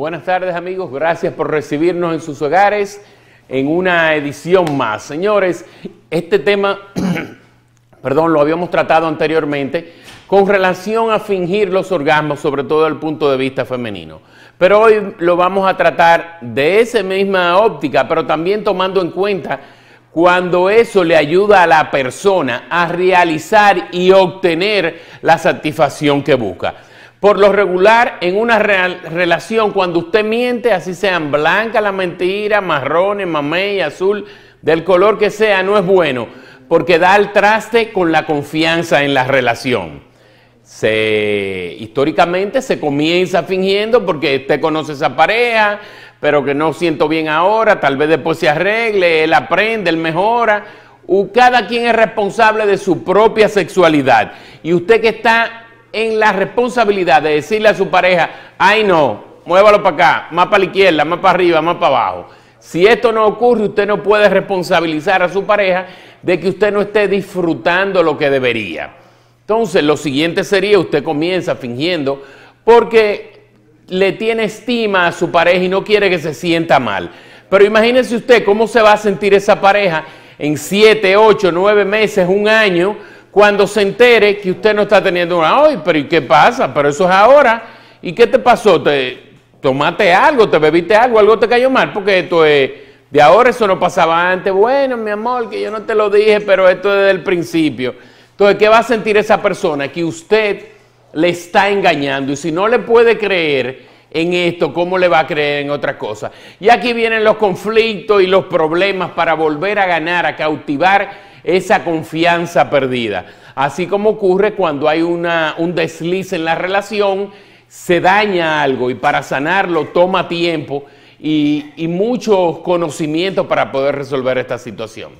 Buenas tardes amigos, gracias por recibirnos en sus hogares en una edición más. Señores, este tema, perdón, lo habíamos tratado anteriormente con relación a fingir los orgasmos, sobre todo desde el punto de vista femenino. Pero hoy lo vamos a tratar de esa misma óptica, pero también tomando en cuenta cuando eso le ayuda a la persona a realizar y obtener la satisfacción que busca. Por lo regular, en una relación, cuando usted miente, así sean blanca la mentira, marrones, mamey, azul, del color que sea, no es bueno, porque da el traste con la confianza en la relación. históricamente se comienza fingiendo porque usted conoce esa pareja, pero que no siento bien ahora, tal vez después se arregle, él aprende, él mejora. Cada quien es responsable de su propia sexualidad. Y usted que está en la responsabilidad de decirle a su pareja, ay no, muévalo para acá, más para la izquierda, más para arriba, más para abajo. Si esto no ocurre, usted no puede responsabilizar a su pareja de que usted no esté disfrutando lo que debería. Entonces, lo siguiente sería, usted comienza fingiendo porque le tiene estima a su pareja y no quiere que se sienta mal. Pero imagínese usted cómo se va a sentir esa pareja en 7, 8, 9 meses, un año, cuando se entere que usted no está teniendo una hoy, pero ¿y qué pasa? Pero eso es ahora. ¿Y qué te pasó? ¿Te tomaste algo? ¿Te bebiste algo? ¿Algo te cayó mal? Porque esto es, de ahora eso no pasaba antes. Bueno, mi amor, que yo no te lo dije, pero esto es desde el principio. Entonces, ¿qué va a sentir esa persona? Que usted le está engañando y si no le puede creer, en esto, cómo le va a creer en otra cosa. Y aquí vienen los conflictos y los problemas para volver a ganar, a cautivar esa confianza perdida. Así como ocurre cuando hay un desliz en la relación, se daña algo y para sanarlo toma tiempo y, y muchos conocimientos para poder resolver esta situación.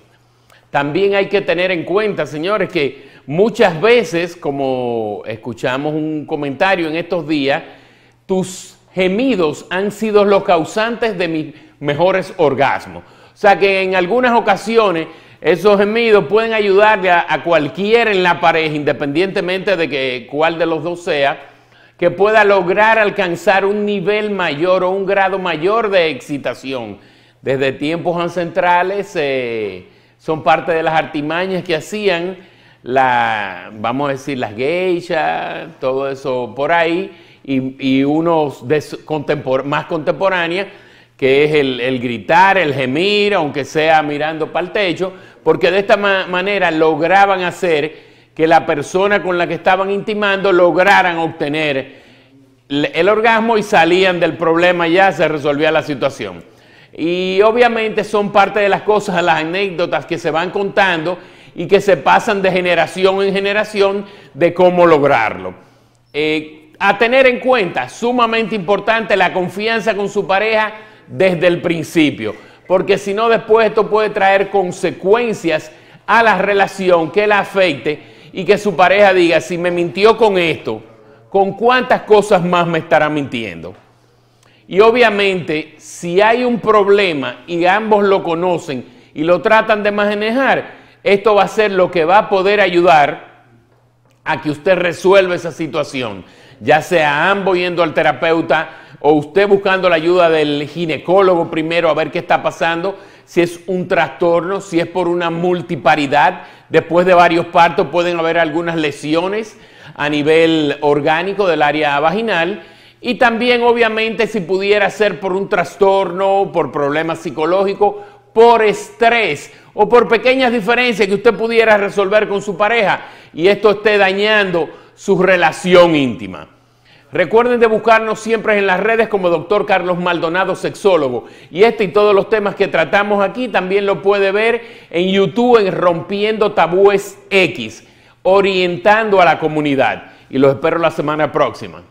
También hay que tener en cuenta, señores, que muchas veces, como escuchamos un comentario en estos días, tus gemidos han sido los causantes de mis mejores orgasmos. O sea que en algunas ocasiones esos gemidos pueden ayudarle a, cualquiera en la pareja, independientemente de que, cuál de los dos sea, que pueda lograr alcanzar un nivel mayor o un grado mayor de excitación. Desde tiempos ancestrales eh, son parte de las artimañas que hacían, la, vamos a decir, las geishas, todo eso por ahí y, unos más contemporáneos que es el, gritar, el gemir, aunque sea mirando para el techo, porque de esta manera lograban hacer que la persona con la que estaban intimando lograran obtener el orgasmo y salían del problema ya, se resolvía la situación. Y obviamente son parte de las cosas, las anécdotas que se van contando y que se pasan de generación en generación de cómo lograrlo. Eh, a tener en cuenta, sumamente importante, la confianza con su pareja desde el principio, porque si no después esto puede traer consecuencias a la relación que la afecte y que su pareja diga, si me mintió con esto, ¿con cuántas cosas más me estará mintiendo? Y obviamente, si hay un problema y ambos lo conocen y lo tratan de manejar, esto va a ser lo que va a poder ayudar a que usted resuelva esa situación, ya sea ambos yendo al terapeuta o usted buscando la ayuda del ginecólogo primero a ver qué está pasando, si es un trastorno, si es por una multiparidad, después de varios partos pueden haber algunas lesiones a nivel orgánico del área vaginal y también obviamente si pudiera ser por un trastorno, por problemas psicológicos, por estrés o por pequeñas diferencias que usted pudiera resolver con su pareja y esto esté dañando su relación íntima. Recuerden de buscarnos siempre en las redes como Dr. Carlos Maldonado, sexólogo. Y este y todos los temas que tratamos aquí también lo puede ver en YouTube en Rompiendo Tabúes X, orientando a la comunidad. Y los espero la semana próxima.